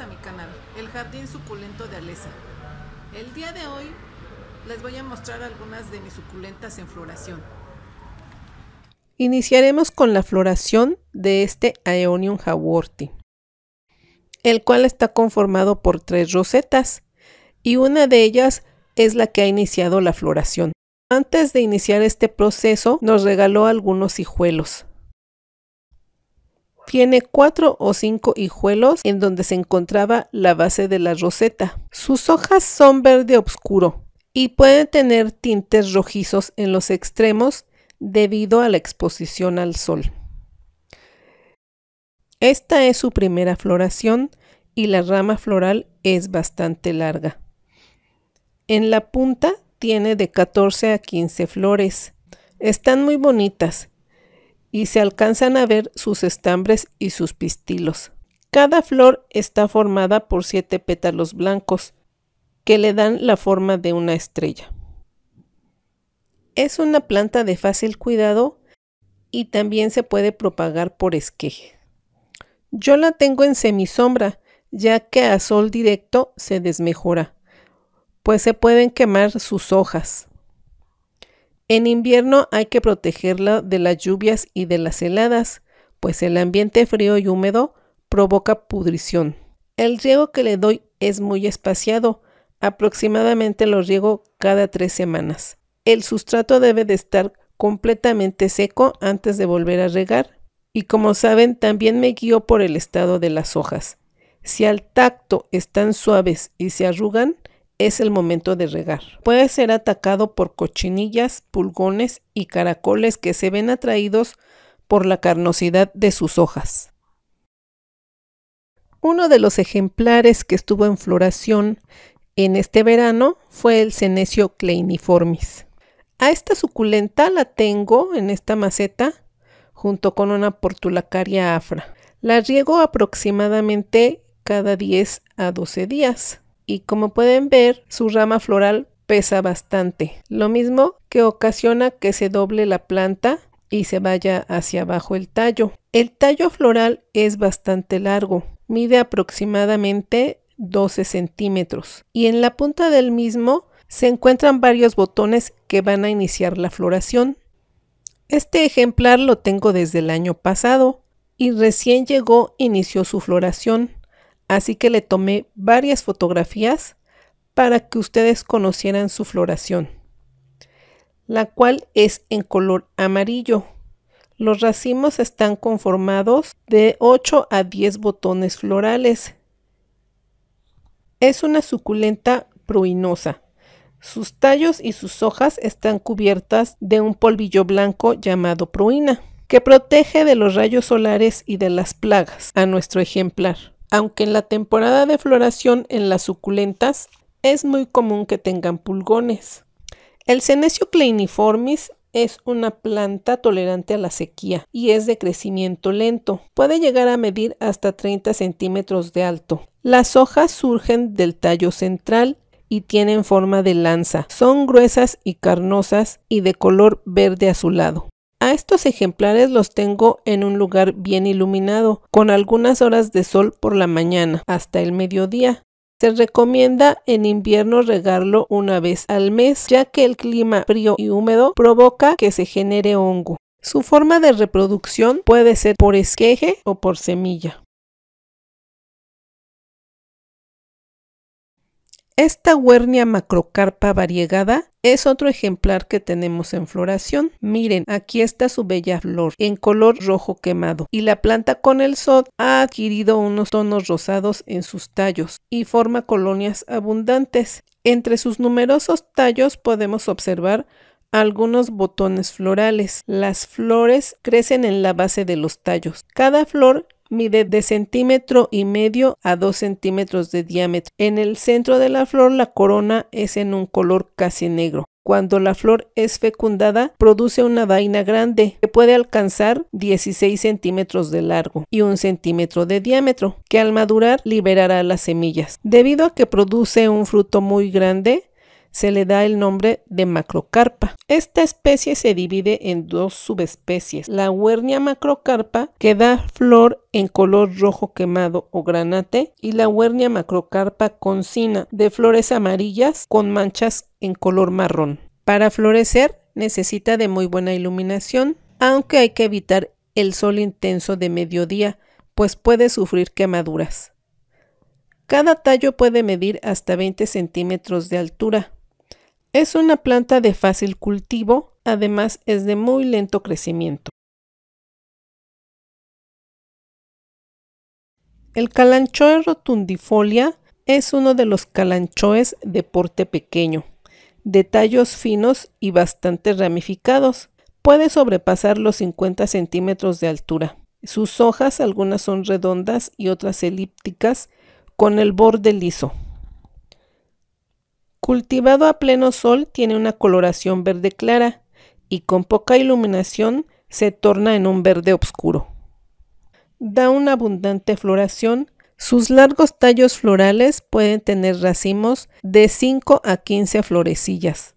a mi canal, el jardín suculento de Alesa. El día de hoy les voy a mostrar algunas de mis suculentas en floración. Iniciaremos con la floración de este Aeonium Haworthii, el cual está conformado por tres rosetas y una de ellas es la que ha iniciado la floración. Antes de iniciar este proceso nos regaló algunos hijuelos. Tiene cuatro o cinco hijuelos en donde se encontraba la base de la roseta. Sus hojas son verde oscuro y pueden tener tintes rojizos en los extremos debido a la exposición al sol. Esta es su primera floración y la rama floral es bastante larga. En la punta tiene de 14 a 15 flores. Están muy bonitas y se alcanzan a ver sus estambres y sus pistilos. Cada flor está formada por siete pétalos blancos que le dan la forma de una estrella. Es una planta de fácil cuidado y también se puede propagar por esqueje. Yo la tengo en semisombra, ya que a sol directo se desmejora, pues se pueden quemar sus hojas. En invierno hay que protegerla de las lluvias y de las heladas, pues el ambiente frío y húmedo provoca pudrición. El riego que le doy es muy espaciado, aproximadamente lo riego cada tres semanas. El sustrato debe de estar completamente seco antes de volver a regar. Y como saben, también me guío por el estado de las hojas. Si al tacto están suaves y se arrugan, es el momento de regar. Puede ser atacado por cochinillas, pulgones y caracoles que se ven atraídos por la carnosidad de sus hojas. Uno de los ejemplares que estuvo en floración en este verano fue el cenecio cleiniformis. A esta suculenta la tengo en esta maceta junto con una portulacaria afra. La riego aproximadamente cada 10 a 12 días y como pueden ver su rama floral pesa bastante, lo mismo que ocasiona que se doble la planta y se vaya hacia abajo el tallo. El tallo floral es bastante largo, mide aproximadamente 12 centímetros y en la punta del mismo se encuentran varios botones que van a iniciar la floración. Este ejemplar lo tengo desde el año pasado y recién llegó inició su floración. Así que le tomé varias fotografías para que ustedes conocieran su floración, la cual es en color amarillo. Los racimos están conformados de 8 a 10 botones florales. Es una suculenta pruinosa. Sus tallos y sus hojas están cubiertas de un polvillo blanco llamado pruina, que protege de los rayos solares y de las plagas a nuestro ejemplar aunque en la temporada de floración en las suculentas es muy común que tengan pulgones. El Senecio cleiniformis es una planta tolerante a la sequía y es de crecimiento lento. Puede llegar a medir hasta 30 centímetros de alto. Las hojas surgen del tallo central y tienen forma de lanza. Son gruesas y carnosas y de color verde azulado. A estos ejemplares los tengo en un lugar bien iluminado, con algunas horas de sol por la mañana hasta el mediodía. Se recomienda en invierno regarlo una vez al mes, ya que el clima frío y húmedo provoca que se genere hongo. Su forma de reproducción puede ser por esqueje o por semilla. Esta huernia macrocarpa variegada es otro ejemplar que tenemos en floración. Miren, aquí está su bella flor en color rojo quemado y la planta con el sod ha adquirido unos tonos rosados en sus tallos y forma colonias abundantes. Entre sus numerosos tallos podemos observar algunos botones florales. Las flores crecen en la base de los tallos. Cada flor Mide de centímetro y medio a dos centímetros de diámetro. En el centro de la flor la corona es en un color casi negro. Cuando la flor es fecundada, produce una vaina grande que puede alcanzar 16 centímetros de largo y un centímetro de diámetro, que al madurar liberará las semillas. Debido a que produce un fruto muy grande, se le da el nombre de macrocarpa. Esta especie se divide en dos subespecies, la huernia macrocarpa que da flor en color rojo quemado o granate y la huernia macrocarpa concina de flores amarillas con manchas en color marrón. Para florecer necesita de muy buena iluminación, aunque hay que evitar el sol intenso de mediodía, pues puede sufrir quemaduras. Cada tallo puede medir hasta 20 centímetros de altura, es una planta de fácil cultivo, además es de muy lento crecimiento. El calanchoe rotundifolia es uno de los calanchoes de porte pequeño, de tallos finos y bastante ramificados. Puede sobrepasar los 50 centímetros de altura. Sus hojas, algunas son redondas y otras elípticas, con el borde liso. Cultivado a pleno sol tiene una coloración verde clara y con poca iluminación se torna en un verde oscuro. Da una abundante floración. Sus largos tallos florales pueden tener racimos de 5 a 15 florecillas.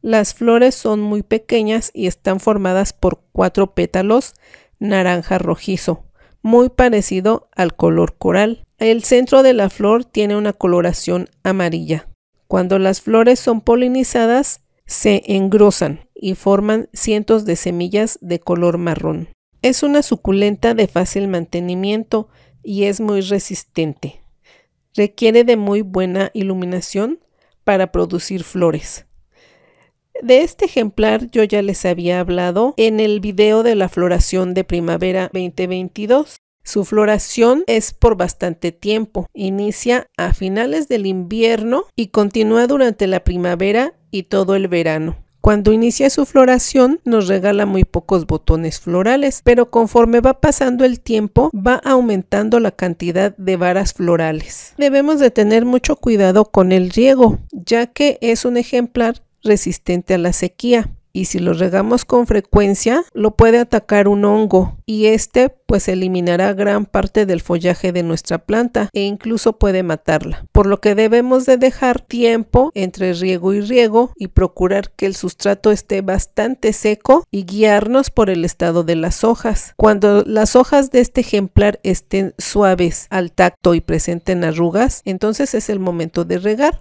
Las flores son muy pequeñas y están formadas por cuatro pétalos naranja rojizo, muy parecido al color coral. El centro de la flor tiene una coloración amarilla. Cuando las flores son polinizadas, se engrosan y forman cientos de semillas de color marrón. Es una suculenta de fácil mantenimiento y es muy resistente. Requiere de muy buena iluminación para producir flores. De este ejemplar yo ya les había hablado en el video de la floración de primavera 2022. Su floración es por bastante tiempo. Inicia a finales del invierno y continúa durante la primavera y todo el verano. Cuando inicia su floración nos regala muy pocos botones florales, pero conforme va pasando el tiempo va aumentando la cantidad de varas florales. Debemos de tener mucho cuidado con el riego, ya que es un ejemplar resistente a la sequía y si lo regamos con frecuencia lo puede atacar un hongo y este pues eliminará gran parte del follaje de nuestra planta e incluso puede matarla, por lo que debemos de dejar tiempo entre riego y riego y procurar que el sustrato esté bastante seco y guiarnos por el estado de las hojas. Cuando las hojas de este ejemplar estén suaves al tacto y presenten arrugas, entonces es el momento de regar.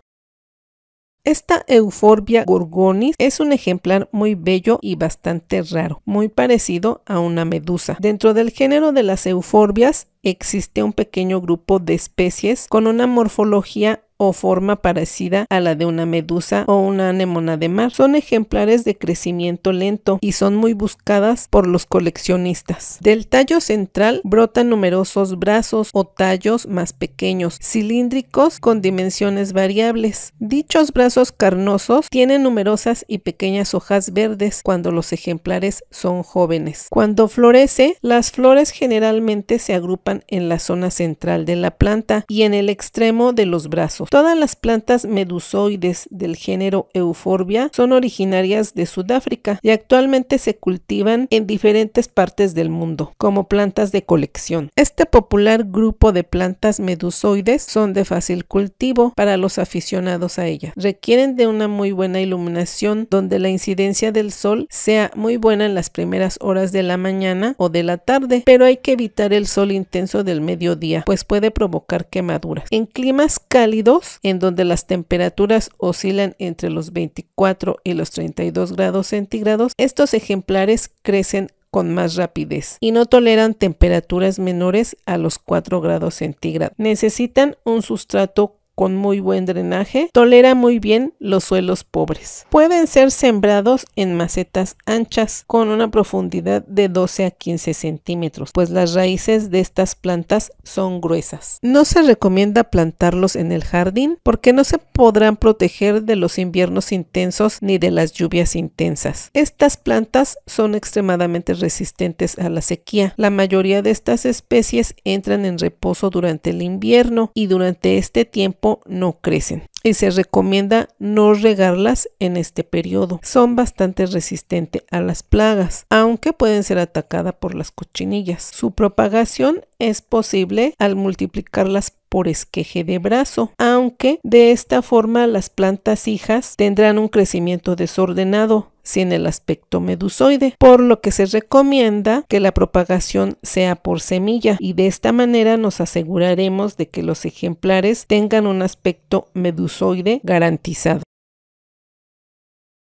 Esta euforbia gorgonis es un ejemplar muy bello y bastante raro, muy parecido a una medusa. Dentro del género de las euforbias existe un pequeño grupo de especies con una morfología o forma parecida a la de una medusa o una anemona de mar. Son ejemplares de crecimiento lento y son muy buscadas por los coleccionistas. Del tallo central brotan numerosos brazos o tallos más pequeños, cilíndricos con dimensiones variables. Dichos brazos carnosos tienen numerosas y pequeñas hojas verdes cuando los ejemplares son jóvenes. Cuando florece, las flores generalmente se agrupan en la zona central de la planta y en el extremo de los brazos. Todas las plantas medusoides del género Euphorbia son originarias de Sudáfrica y actualmente se cultivan en diferentes partes del mundo como plantas de colección. Este popular grupo de plantas medusoides son de fácil cultivo para los aficionados a ella. Requieren de una muy buena iluminación donde la incidencia del sol sea muy buena en las primeras horas de la mañana o de la tarde, pero hay que evitar el sol intenso del mediodía, pues puede provocar quemaduras. En climas cálidos en donde las temperaturas oscilan entre los 24 y los 32 grados centígrados, estos ejemplares crecen con más rapidez y no toleran temperaturas menores a los 4 grados centígrados. Necesitan un sustrato con muy buen drenaje, tolera muy bien los suelos pobres. Pueden ser sembrados en macetas anchas con una profundidad de 12 a 15 centímetros, pues las raíces de estas plantas son gruesas. No se recomienda plantarlos en el jardín porque no se podrán proteger de los inviernos intensos ni de las lluvias intensas. Estas plantas son extremadamente resistentes a la sequía. La mayoría de estas especies entran en reposo durante el invierno y durante este tiempo no crecen y se recomienda no regarlas en este periodo. Son bastante resistentes a las plagas, aunque pueden ser atacadas por las cochinillas. Su propagación es posible al multiplicar las por esqueje de brazo, aunque de esta forma las plantas hijas tendrán un crecimiento desordenado, sin el aspecto medusoide, por lo que se recomienda que la propagación sea por semilla y de esta manera nos aseguraremos de que los ejemplares tengan un aspecto medusoide garantizado.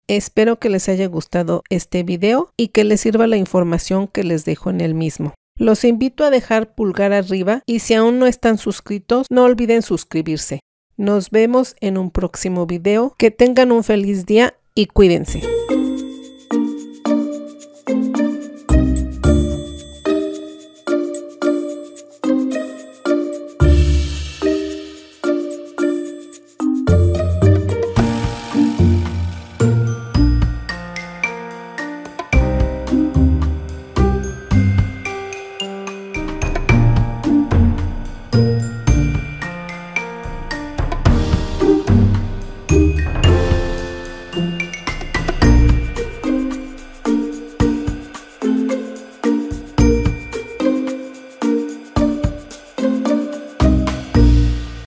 Espero que les haya gustado este video y que les sirva la información que les dejo en el mismo. Los invito a dejar pulgar arriba y si aún no están suscritos, no olviden suscribirse. Nos vemos en un próximo video. Que tengan un feliz día y cuídense.